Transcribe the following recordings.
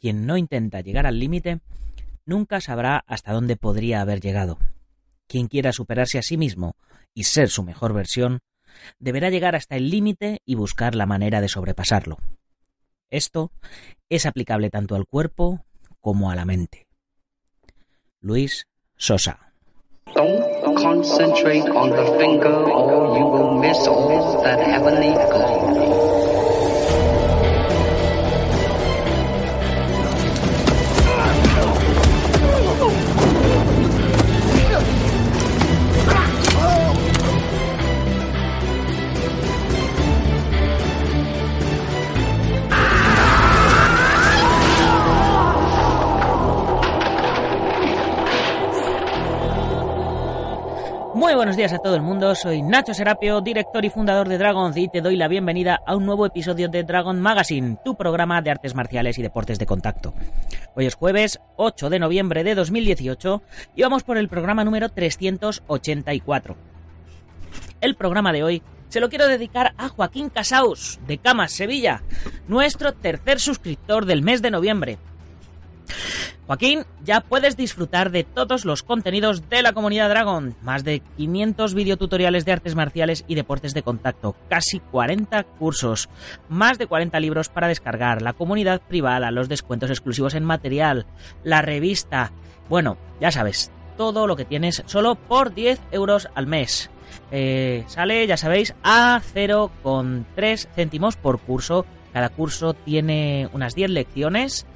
quien no intenta llegar al límite nunca sabrá hasta dónde podría haber llegado. Quien quiera superarse a sí mismo y ser su mejor versión, deberá llegar hasta el límite y buscar la manera de sobrepasarlo. Esto es aplicable tanto al cuerpo como a la mente. Luis Sosa Muy buenos días a todo el mundo, soy Nacho Serapio, director y fundador de Dragons y te doy la bienvenida a un nuevo episodio de Dragon Magazine, tu programa de artes marciales y deportes de contacto. Hoy es jueves 8 de noviembre de 2018 y vamos por el programa número 384. El programa de hoy se lo quiero dedicar a Joaquín Casaus, de Camas, Sevilla, nuestro tercer suscriptor del mes de noviembre. Joaquín, ya puedes disfrutar de todos los contenidos de la comunidad Dragon. Más de 500 videotutoriales de artes marciales y deportes de contacto, casi 40 cursos, más de 40 libros para descargar, la comunidad privada, los descuentos exclusivos en material, la revista. Bueno, ya sabes, todo lo que tienes solo por 10 euros al mes. Eh, sale, ya sabéis, a 0,3 céntimos por curso. Cada curso tiene unas 10 lecciones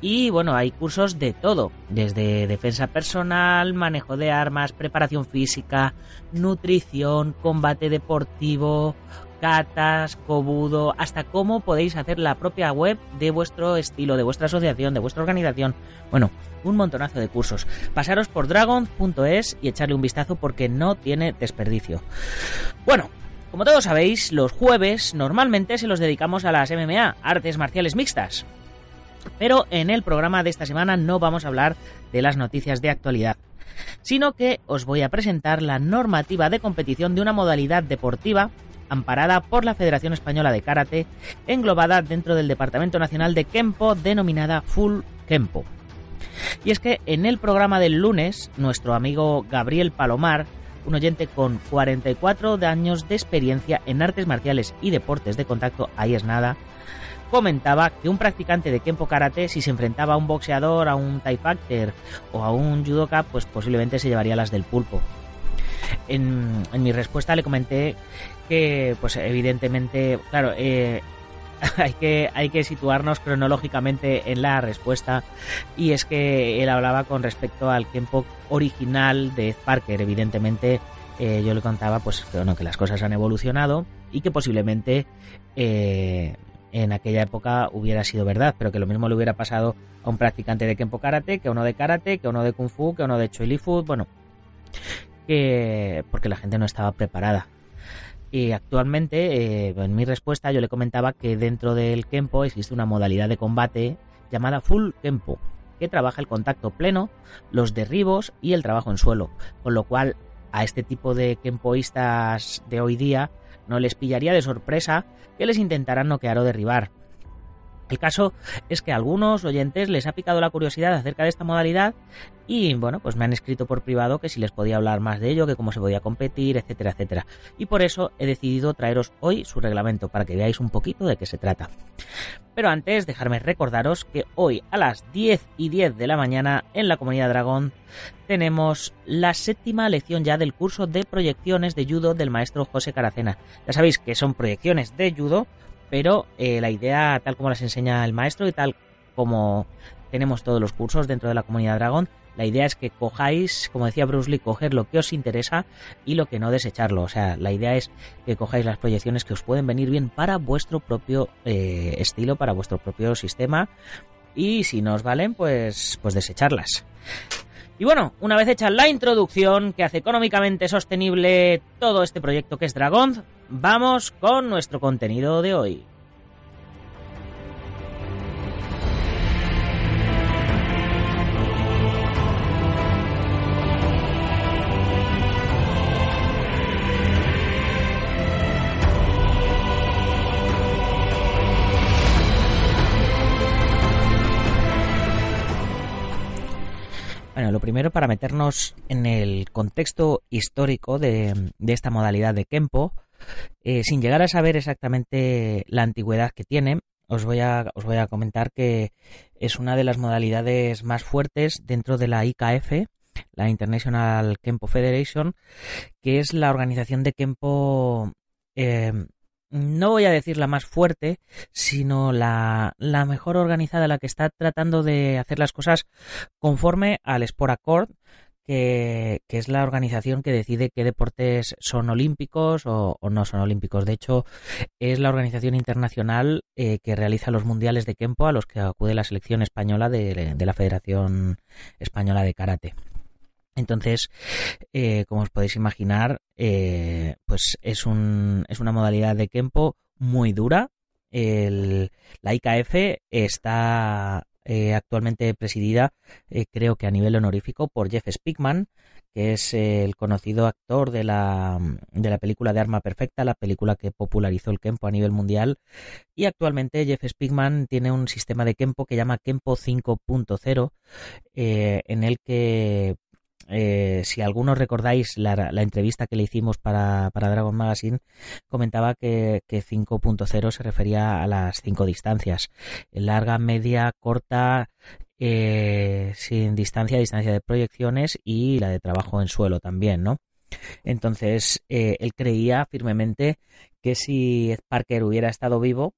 y bueno, hay cursos de todo, desde defensa personal, manejo de armas, preparación física, nutrición, combate deportivo, catas, cobudo, hasta cómo podéis hacer la propia web de vuestro estilo, de vuestra asociación, de vuestra organización. Bueno, un montonazo de cursos. Pasaros por dragon.es y echarle un vistazo porque no tiene desperdicio. Bueno, como todos sabéis, los jueves normalmente se los dedicamos a las MMA, artes marciales mixtas. Pero en el programa de esta semana no vamos a hablar de las noticias de actualidad, sino que os voy a presentar la normativa de competición de una modalidad deportiva amparada por la Federación Española de Karate, englobada dentro del Departamento Nacional de Kempo denominada Full Kempo. Y es que en el programa del lunes, nuestro amigo Gabriel Palomar, un oyente con 44 años de experiencia en artes marciales y deportes de contacto, ahí es nada, comentaba que un practicante de kempo Karate, si se enfrentaba a un boxeador, a un Thai o a un judoka, pues posiblemente se llevaría las del pulpo. En, mi respuesta le comenté que, pues evidentemente, claro, eh, hay que, hay que situarnos cronológicamente en la respuesta. Y es que él hablaba con respecto al Kempo original de Ed Parker. Evidentemente, eh, yo le contaba pues, que, que las cosas han evolucionado y que posiblemente eh, en aquella época hubiera sido verdad, pero que lo mismo le hubiera pasado a un practicante de kempo Karate, que a uno de Karate, que a uno de Kung Fu, que a uno de Li Food, bueno, que porque la gente no estaba preparada. Y actualmente, eh, en mi respuesta, yo le comentaba que dentro del kempo existe una modalidad de combate llamada Full kempo que trabaja el contacto pleno, los derribos y el trabajo en suelo, con lo cual a este tipo de kempoistas de hoy día no les pillaría de sorpresa que les intentaran noquear o derribar. El caso es que a algunos oyentes les ha picado la curiosidad acerca de esta modalidad y bueno, pues me han escrito por privado que si les podía hablar más de ello, que cómo se podía competir, etcétera, etcétera. Y por eso he decidido traeros hoy su reglamento para que veáis un poquito de qué se trata. Pero antes, dejarme recordaros que hoy a las 10 y 10 de la mañana en la Comunidad Dragón tenemos la séptima lección ya del curso de proyecciones de judo del maestro José Caracena. Ya sabéis que son proyecciones de judo pero eh, la idea, tal como las enseña el maestro y tal como tenemos todos los cursos dentro de la comunidad Dragon, la idea es que cojáis, como decía Bruce Lee, coger lo que os interesa y lo que no desecharlo. O sea, la idea es que cojáis las proyecciones que os pueden venir bien para vuestro propio eh, estilo, para vuestro propio sistema. Y si no os valen, pues, pues desecharlas. Y bueno, una vez hecha la introducción que hace económicamente sostenible todo este proyecto que es Dragon, vamos con nuestro contenido de hoy. Bueno, lo primero para meternos en el contexto histórico de, esta modalidad de Kempo, eh, sin llegar a saber exactamente la antigüedad que tiene, os voy, a, os voy a comentar que es una de las modalidades más fuertes dentro de la IKF, la International Kempo Federation, que es la organización de Kempo eh, no voy a decir la más fuerte, sino la, mejor organizada, la que está tratando de hacer las cosas conforme al Sport Accord, que, es la organización que decide qué deportes son olímpicos o, no son olímpicos. De hecho, es la organización internacional eh, que realiza los mundiales de Kempo a los que acude la selección española de, de la Federación Española de Karate. Entonces, eh, como os podéis imaginar, eh, pues es, un, es una modalidad de Kempo muy dura. la IKF está eh, actualmente presidida, creo que a nivel honorífico, por Jeff Spickman, que es el conocido actor de la, película de Arma Perfecta, la película que popularizó el Kempo a nivel mundial. Y actualmente Jeff Spickman tiene un sistema de Kempo que llama Kempo 5.0, en el que eh, si algunos recordáis la, entrevista que le hicimos para, Dragon Magazine, comentaba que, 5.0 se refería a las cinco distancias. Larga, media, corta, eh, sin distancia, distancia de proyecciones y la de trabajo en suelo también, ¿no? Entonces, eh, él creía firmemente que si Parker hubiera estado vivo,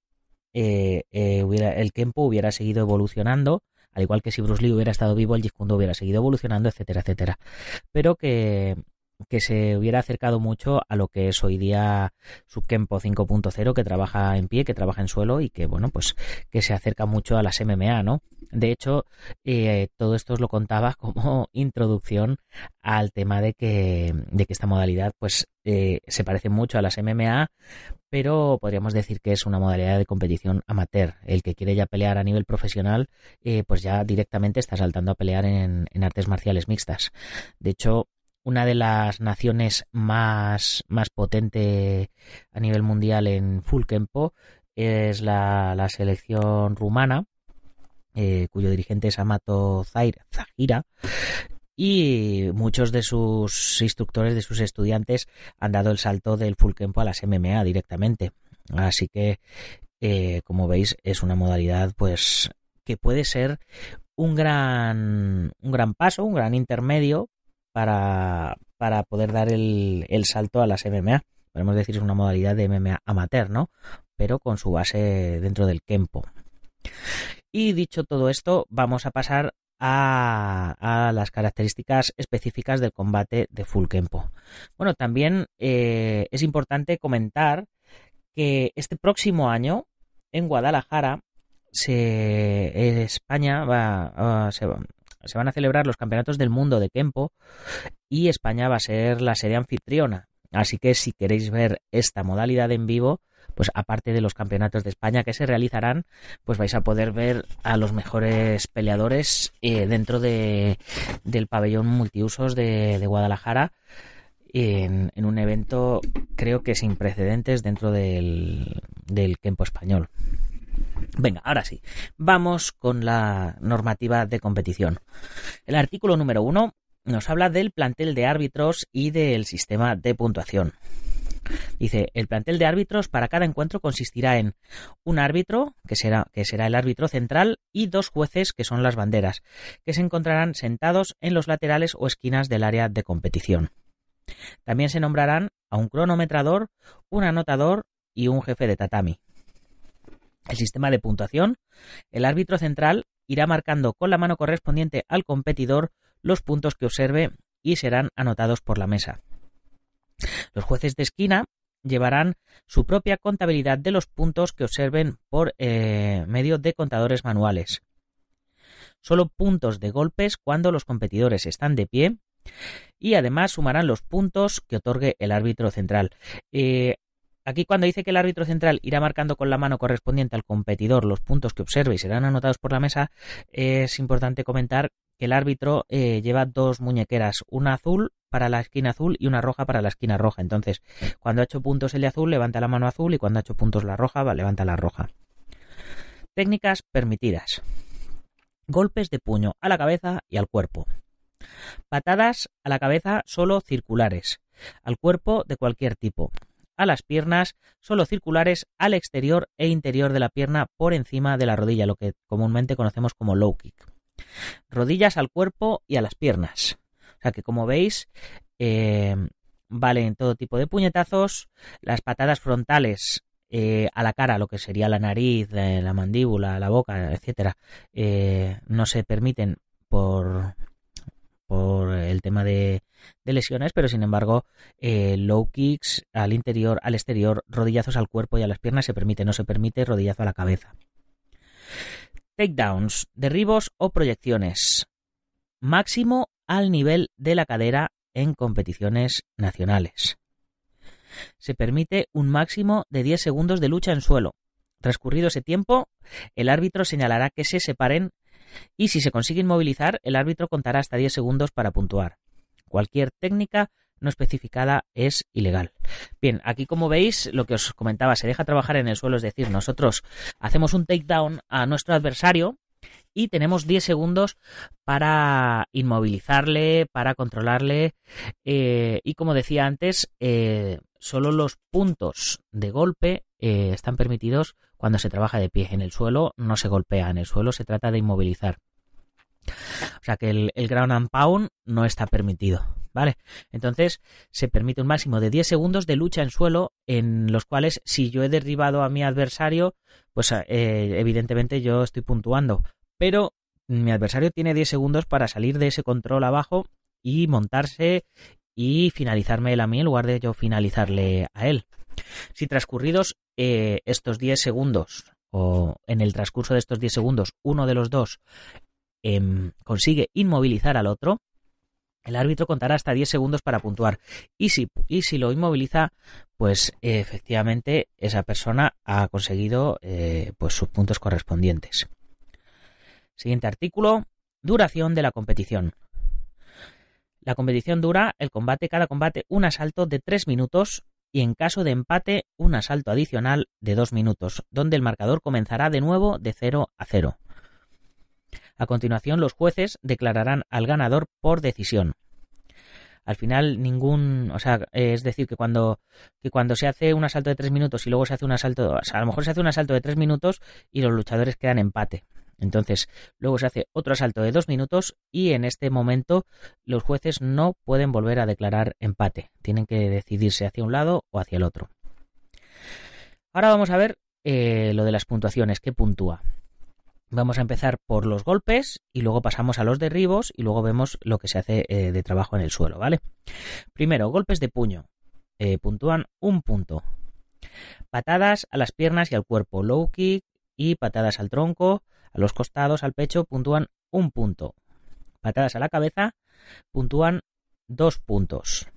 el tiempo hubiera seguido evolucionando al igual que si Bruce Lee hubiera estado vivo, el Jeet hubiera seguido evolucionando, etcétera, etcétera. Pero que que se hubiera acercado mucho a lo que es hoy día Subkempo 5.0, que trabaja en pie, que trabaja en suelo y que, bueno, pues que se acerca mucho a las MMA, ¿no? De hecho, eh, todo esto os lo contaba como introducción al tema de que, esta modalidad, pues, eh, se parece mucho a las MMA, pero podríamos decir que es una modalidad de competición amateur. El que quiere ya pelear a nivel profesional, eh, pues ya directamente está saltando a pelear en artes marciales mixtas. De hecho, una de las naciones más, más potente a nivel mundial en full Fulkenpo es la, selección rumana, eh, cuyo dirigente es Amato Zahira, Y muchos de sus instructores, de sus estudiantes, han dado el salto del full Fulkenpo a las MMA directamente. Así que, eh, como veis, es una modalidad pues que puede ser un gran, un gran paso, un gran intermedio para, para poder dar el, salto a las MMA. Podemos decir es una modalidad de MMA amateur, ¿no? Pero con su base dentro del Kempo. Y dicho todo esto, vamos a pasar a, a, las características específicas del combate de Full Kempo. Bueno, también eh, es importante comentar que este próximo año en Guadalajara se, España va, a se van a celebrar los campeonatos del mundo de Kempo y España va a ser la serie anfitriona. Así que si queréis ver esta modalidad en vivo, pues aparte de los campeonatos de España que se realizarán, pues vais a poder ver a los mejores peleadores eh, dentro del pabellón multiusos de, Guadalajara. En, un evento creo que sin precedentes dentro del, del Kempo español. Venga, ahora sí. Vamos con la normativa de competición. El artículo número uno nos habla del plantel de árbitros y del sistema de puntuación. Dice, el plantel de árbitros para cada encuentro consistirá en un árbitro, que será, que será el árbitro central, y dos jueces, que son las banderas, que se encontrarán sentados en los laterales o esquinas del área de competición. También se nombrarán a un cronometrador, un anotador y un jefe de tatami. El sistema de puntuación. El árbitro central irá marcando con la mano correspondiente al competidor los puntos que observe y serán anotados por la mesa. Los jueces de esquina llevarán su propia contabilidad de los puntos que observen por eh, medio de contadores manuales. Solo puntos de golpes cuando los competidores están de pie y además sumarán los puntos que otorgue el árbitro central. Eh, Aquí cuando dice que el árbitro central irá marcando con la mano correspondiente al competidor los puntos que observe y serán anotados por la mesa, es importante comentar que el árbitro eh, lleva dos muñequeras, una azul para la esquina azul y una roja para la esquina roja. Entonces, cuando ha hecho puntos el de azul, levanta la mano azul y cuando ha hecho puntos la roja, levanta la roja. Técnicas permitidas. Golpes de puño a la cabeza y al cuerpo. Patadas a la cabeza solo circulares, al cuerpo de cualquier tipo a las piernas, solo circulares al exterior e interior de la pierna por encima de la rodilla, lo que comúnmente conocemos como low kick. Rodillas al cuerpo y a las piernas. O sea que como veis, eh, valen todo tipo de puñetazos, las patadas frontales eh, a la cara, lo que sería la nariz, la, mandíbula, la boca, etcétera, eh, no se permiten por por el tema de, lesiones, pero sin embargo, eh, low kicks al interior, al exterior, rodillazos al cuerpo y a las piernas se permite, no se permite rodillazo a la cabeza. Takedowns, derribos o proyecciones. Máximo al nivel de la cadera en competiciones nacionales. Se permite un máximo de 10 segundos de lucha en suelo. Transcurrido ese tiempo, el árbitro señalará que se separen y si se consigue inmovilizar, el árbitro contará hasta 10 segundos para puntuar. Cualquier técnica no especificada es ilegal. Bien, aquí como veis, lo que os comentaba, se deja trabajar en el suelo, es decir, nosotros hacemos un takedown a nuestro adversario y tenemos 10 segundos para inmovilizarle, para controlarle eh, y como decía antes, eh, solo los puntos de golpe eh, están permitidos cuando se trabaja de pie en el suelo, no se golpea en el suelo, se trata de inmovilizar. O sea que el, ground and pound no está permitido, ¿vale? Entonces se permite un máximo de 10 segundos de lucha en suelo en los cuales si yo he derribado a mi adversario, pues eh, evidentemente yo estoy puntuando. Pero mi adversario tiene 10 segundos para salir de ese control abajo y montarse y finalizarme él a mí en lugar de yo finalizarle a él. Si transcurridos eh, estos 10 segundos o en el transcurso de estos 10 segundos uno de los dos em, consigue inmovilizar al otro, el árbitro contará hasta 10 segundos para puntuar. Y si, y si lo inmoviliza, pues efectivamente esa persona ha conseguido eh, pues sus puntos correspondientes. Siguiente artículo, duración de la competición. La competición dura el combate, cada combate, un asalto de 3 minutos y en caso de empate un asalto adicional de dos minutos, donde el marcador comenzará de nuevo de 0 a 0. A continuación los jueces declararán al ganador por decisión. Al final ningún, o sea, es decir que cuando que cuando se hace un asalto de tres minutos y luego se hace un asalto, a lo mejor se hace un asalto de tres minutos y los luchadores quedan empate. Entonces, luego se hace otro asalto de dos minutos y en este momento los jueces no pueden volver a declarar empate. Tienen que decidirse hacia un lado o hacia el otro. Ahora vamos a ver eh, lo de las puntuaciones, qué puntúa. Vamos a empezar por los golpes y luego pasamos a los derribos y luego vemos lo que se hace eh, de trabajo en el suelo, ¿vale? Primero, golpes de puño. Eh, puntúan un punto. Patadas a las piernas y al cuerpo, low kick y patadas al tronco, a los costados, al pecho, puntúan un punto. Patadas a la cabeza, puntúan dos puntos.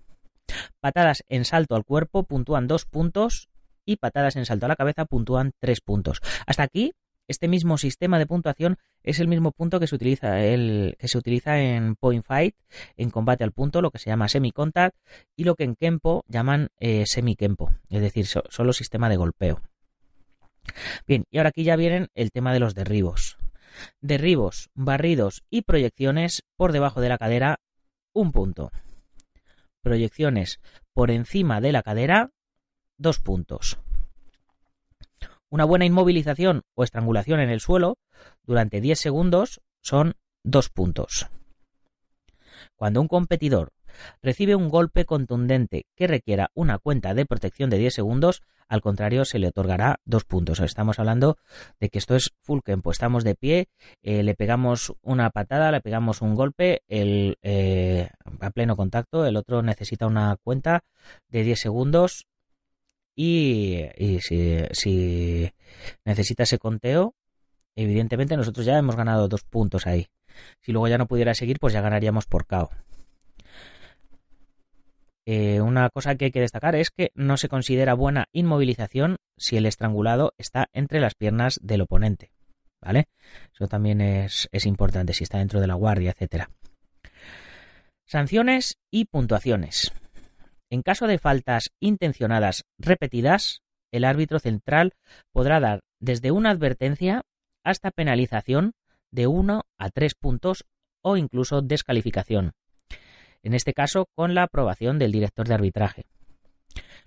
Patadas en salto al cuerpo, puntúan dos puntos. Y patadas en salto a la cabeza, puntúan tres puntos. Hasta aquí, este mismo sistema de puntuación es el mismo punto que se utiliza, el, que se utiliza en Point Fight, en combate al punto, lo que se llama semi-contact, y lo que en Kempo llaman eh, semi-Kempo, es decir, solo sistema de golpeo. Bien, y ahora aquí ya vienen el tema de los derribos. Derribos, barridos y proyecciones por debajo de la cadera, un punto. Proyecciones por encima de la cadera, dos puntos. Una buena inmovilización o estrangulación en el suelo durante 10 segundos son dos puntos. Cuando un competidor recibe un golpe contundente que requiera una cuenta de protección de 10 segundos, al contrario se le otorgará dos puntos. Estamos hablando de que esto es full Pues estamos de pie, eh, le pegamos una patada, le pegamos un golpe el, eh, a pleno contacto, el otro necesita una cuenta de 10 segundos y, si, si necesita ese conteo, evidentemente nosotros ya hemos ganado dos puntos ahí. Si luego ya no pudiera seguir, pues ya ganaríamos por KO. Eh, una cosa que hay que destacar es que no se considera buena inmovilización si el estrangulado está entre las piernas del oponente. ¿Vale? Eso también es, importante, si está dentro de la guardia, etcétera. Sanciones y puntuaciones. En caso de faltas intencionadas repetidas, el árbitro central podrá dar desde una advertencia hasta penalización de 1 a tres puntos o incluso descalificación en este caso con la aprobación del director de arbitraje.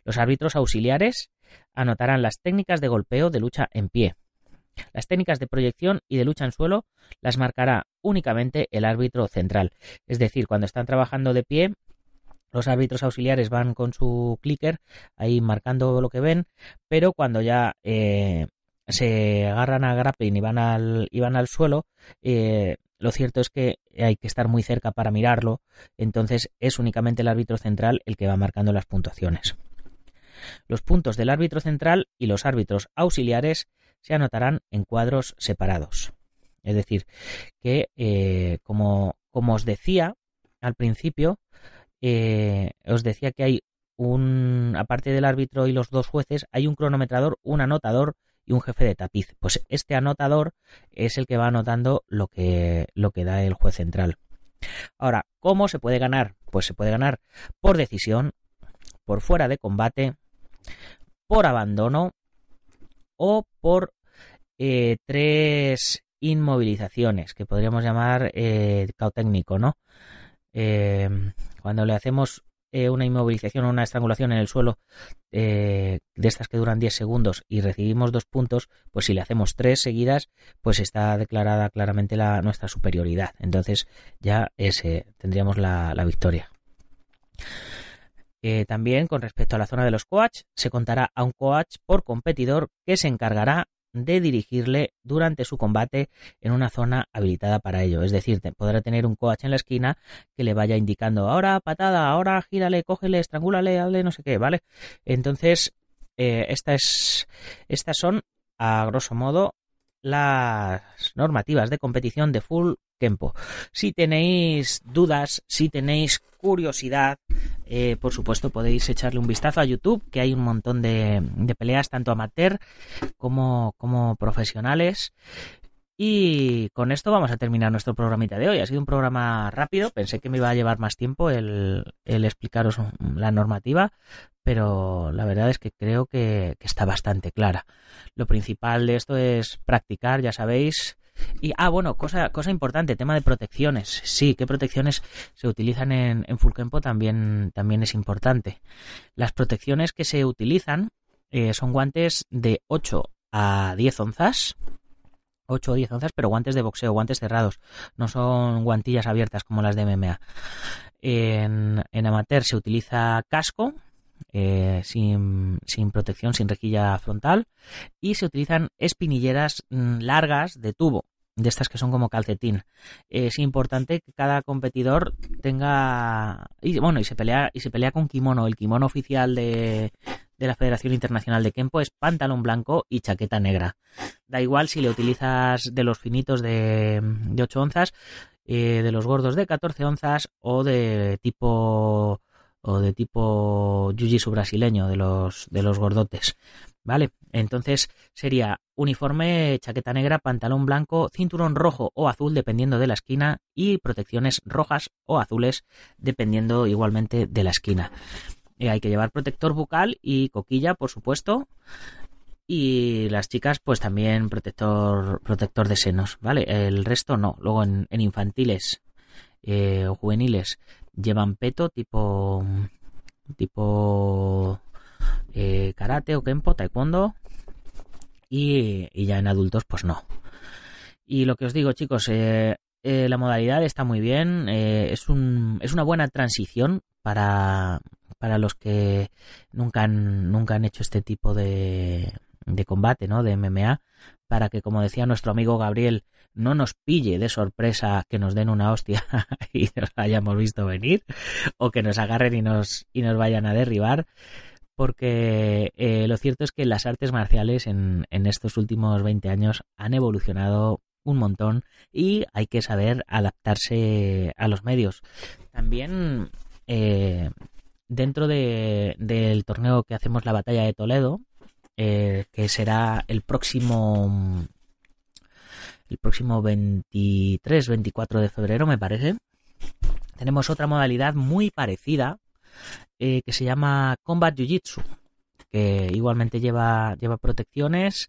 Los árbitros auxiliares anotarán las técnicas de golpeo de lucha en pie. Las técnicas de proyección y de lucha en suelo las marcará únicamente el árbitro central. Es decir, cuando están trabajando de pie, los árbitros auxiliares van con su clicker ahí marcando lo que ven, pero cuando ya eh, se agarran a grappling y van al, al suelo, eh, lo cierto es que hay que estar muy cerca para mirarlo, entonces es únicamente el árbitro central el que va marcando las puntuaciones. Los puntos del árbitro central y los árbitros auxiliares se anotarán en cuadros separados. Es decir, que eh, como, os decía al principio, eh, os decía que hay un, aparte del árbitro y los dos jueces, hay un cronometrador, un anotador y un jefe de tapiz. Pues este anotador es el que va anotando lo que, lo que da el juez central. Ahora, ¿cómo se puede ganar? Pues se puede ganar por decisión, por fuera de combate, por abandono o por eh, tres inmovilizaciones, que podríamos llamar eh, ¿no? Eh, cuando le hacemos eh, una inmovilización o una estrangulación en el suelo eh, de estas que duran 10 segundos y recibimos dos puntos, pues si le hacemos tres seguidas, pues está declarada claramente la, nuestra superioridad. Entonces ya ese, tendríamos la, victoria. Eh, también con respecto a la zona de los coach, se contará a un coach por competidor que se encargará de dirigirle durante su combate en una zona habilitada para ello. Es decir, podrá tener un coach en la esquina que le vaya indicando ahora patada, ahora gírale, cógele, estrangúlale, hable, no sé qué, ¿vale? Entonces, eh, estas son, a grosso modo, las normativas de competición de Full tiempo. Si tenéis dudas, si tenéis curiosidad, eh, por supuesto podéis echarle un vistazo a YouTube, que hay un montón de, peleas, tanto amateur como, como profesionales. Y con esto vamos a terminar nuestro programita de hoy. Ha sido un programa rápido, pensé que me iba a llevar más tiempo el, explicaros la normativa, pero la verdad es que creo que, que está bastante clara. Lo principal de esto es practicar, ya sabéis, y, ah, bueno, cosa, cosa importante, tema de protecciones. Sí, qué protecciones se utilizan en, full campo también, también es importante. Las protecciones que se utilizan eh, son guantes de 8 a 10 onzas. 8 o 10 onzas, pero guantes de boxeo, guantes cerrados. No son guantillas abiertas como las de MMA. En, en amateur se utiliza casco, eh, sin, protección, sin rejilla frontal, y se utilizan espinilleras mm, largas de tubo, de estas que son como calcetín. Es importante que cada competidor tenga. Y bueno, y se pelea, y se pelea con kimono. El kimono oficial de, la Federación Internacional de Kempo es pantalón blanco y chaqueta negra. Da igual si le utilizas de los finitos de, 8 onzas, eh, de los gordos de 14 onzas o de tipo o de tipo jiu-jitsu brasileño de los, de los gordotes. ¿Vale? Entonces sería uniforme, chaqueta negra, pantalón blanco, cinturón rojo o azul dependiendo de la esquina y protecciones rojas o azules dependiendo igualmente de la esquina. Eh, hay que llevar protector bucal y coquilla, por supuesto. Y las chicas, pues también protector, protector de senos, ¿vale? El resto no. Luego en, infantiles eh, o juveniles llevan peto tipo tipo eh, karate o kempo, taekwondo y, y, ya en adultos pues no. Y lo que os digo chicos, eh, eh, la modalidad está muy bien, es, un, es una buena transición para, para los que nunca han, nunca han hecho este tipo de, de combate, ¿no? De MMA, para que, como decía nuestro amigo Gabriel, no nos pille de sorpresa que nos den una hostia y nos hayamos visto venir, o que nos agarren y nos, y nos vayan a derribar, porque eh, lo cierto es que las artes marciales en, en estos últimos 20 años han evolucionado un montón y hay que saber adaptarse a los medios. También eh, dentro de, del torneo que hacemos la batalla de Toledo, eh, que será el próximo el próximo 23, 24 de febrero, me parece. Tenemos otra modalidad muy parecida eh, que se llama Combat Jiu-Jitsu, que igualmente lleva, lleva protecciones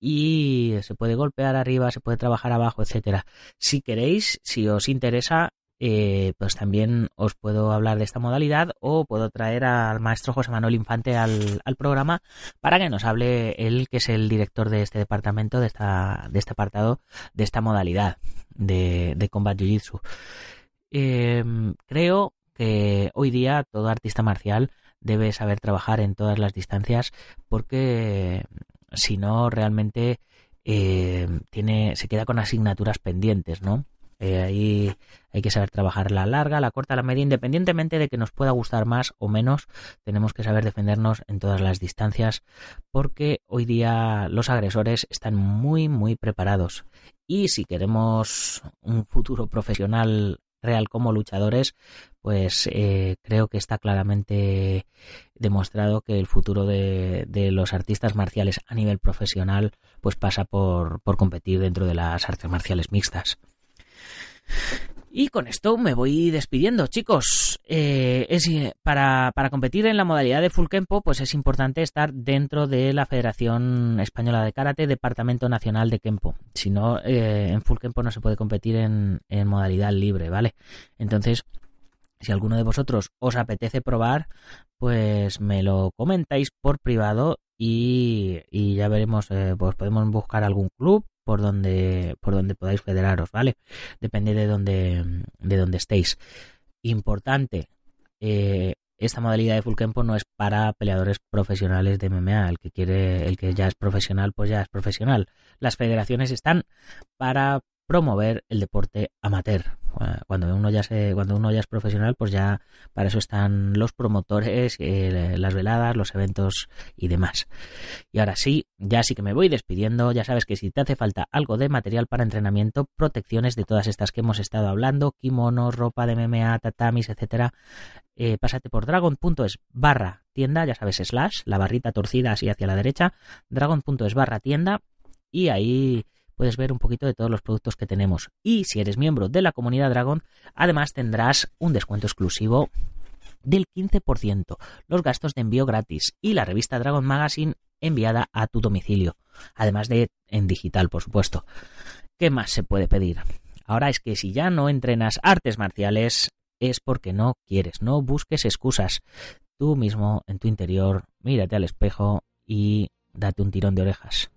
y se puede golpear arriba, se puede trabajar abajo, etcétera. Si queréis, si os interesa, eh, pues también os puedo hablar de esta modalidad o puedo traer al maestro José Manuel Infante al, programa para que nos hable él, que es el director de este departamento, de, esta, de este apartado, de esta modalidad de, Combat Jiu-Jitsu. Eh, creo que hoy día todo artista marcial debe saber trabajar en todas las distancias porque si no realmente eh, tiene, se queda con asignaturas pendientes, ¿no? Eh, ahí hay que saber trabajar la larga, la corta, la media, independientemente de que nos pueda gustar más o menos, tenemos que saber defendernos en todas las distancias, porque hoy día los agresores están muy, muy preparados. Y si queremos un futuro profesional real como luchadores, pues eh, creo que está claramente demostrado que el futuro de, de, los artistas marciales a nivel profesional pues pasa por, por competir dentro de las artes marciales mixtas. Y con esto me voy despidiendo, chicos. Eh, para, competir en la modalidad de full kempo, pues es importante estar dentro de la Federación Española de Karate, Departamento Nacional de Kempo. Si no, eh, en full kempo no se puede competir en, en modalidad libre, ¿vale? Entonces, si alguno de vosotros os apetece probar, pues me lo comentáis por privado y, ya veremos, eh, pues podemos buscar algún club por donde, por donde podáis federaros, ¿vale? Depende de donde, de donde estéis. Importante, eh, esta modalidad de full campo no es para peleadores profesionales de MMA. que quiere, el que ya es profesional, pues ya es profesional. Las federaciones están para promover el deporte amateur. Cuando uno ya se, cuando uno ya es profesional, pues ya para eso están los promotores, eh, las veladas, los eventos y demás. Y ahora sí, ya sí que me voy despidiendo. Ya sabes que si te hace falta algo de material para entrenamiento, protecciones de todas estas que hemos estado hablando, kimonos, ropa de MMA, tatamis, etcétera, eh, pásate por dragon.es barra tienda, ya sabes, slash, la barrita torcida así hacia la derecha, dragon.es barra tienda, y ahí puedes ver un poquito de todos los productos que tenemos. Y si eres miembro de la comunidad Dragon, además tendrás un descuento exclusivo del 15%, los gastos de envío gratis y la revista Dragon Magazine enviada a tu domicilio, además de en digital, por supuesto. ¿Qué más se puede pedir? Ahora es que si ya no entrenas artes marciales es porque no quieres, no busques excusas. Tú mismo en tu interior, mírate al espejo y date un tirón de orejas.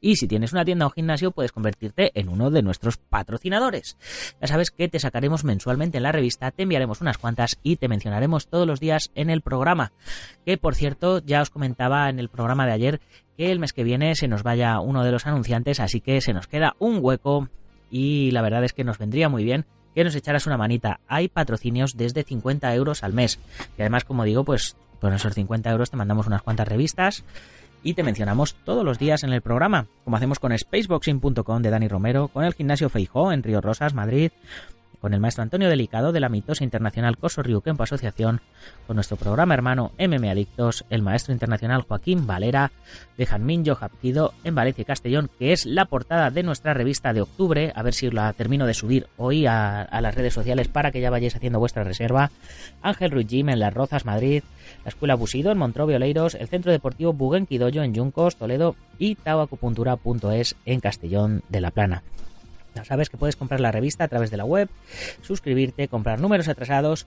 Y si tienes una tienda o gimnasio, puedes convertirte en uno de nuestros patrocinadores. Ya sabes que te sacaremos mensualmente en la revista, te enviaremos unas cuantas y te mencionaremos todos los días en el programa. Que por cierto, ya os comentaba en el programa de ayer que el mes que viene se nos vaya uno de los anunciantes, así que se nos queda un hueco y la verdad es que nos vendría muy bien que nos echaras una manita. Hay patrocinios desde 50 euros al mes. Y además, como digo, pues con esos 50 euros te mandamos unas cuantas revistas y te mencionamos todos los días en el programa, como hacemos con Spaceboxing.com de Dani Romero, con el Gimnasio Feijó en Río Rosas, Madrid, con el maestro Antonio Delicado de la mitosa internacional Coso Ryukenpo Asociación, con nuestro programa hermano MM Adictos, el maestro internacional Joaquín Valera de Yo Hapkido en Valencia y Castellón, que es la portada de nuestra revista de octubre, a ver si la termino de subir hoy a, las redes sociales para que ya vayáis haciendo vuestra reserva, Ángel Ruiz en Las Rozas, Madrid, la Escuela Busido en Montrobio Oleiros el Centro Deportivo Buguen en Yuncos, Toledo y Tauacupuntura.es en Castellón de la Plana sabes que puedes comprar la revista a través de la web, suscribirte, comprar números atrasados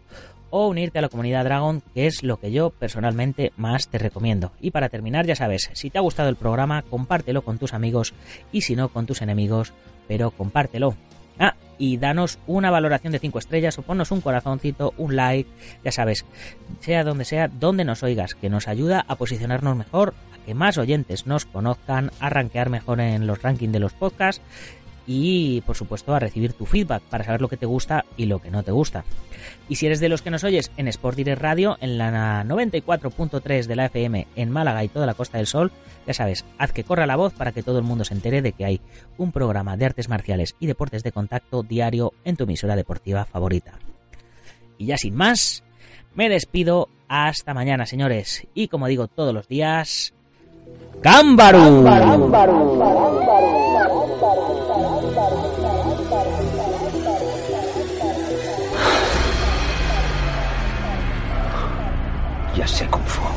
o unirte a la comunidad Dragon, que es lo que yo personalmente más te recomiendo. Y para terminar, ya sabes, si te ha gustado el programa, compártelo con tus amigos y si no, con tus enemigos, pero compártelo. Ah, y danos una valoración de 5 estrellas o ponnos un corazoncito, un like, ya sabes, sea donde sea, donde nos oigas, que nos ayuda a posicionarnos mejor, a que más oyentes nos conozcan, a rankear mejor en los rankings de los podcasts y por supuesto a recibir tu feedback para saber lo que te gusta y lo que no te gusta. Y si eres de los que nos oyes en Sport Direct Radio, en la 94.3 de la FM en Málaga y toda la Costa del Sol, ya sabes, haz que corra la voz para que todo el mundo se entere de que hay un programa de artes marciales y deportes de contacto diario en tu emisora deportiva favorita. Y ya sin más, me despido hasta mañana, señores. Y como digo todos los días, Já sei como for.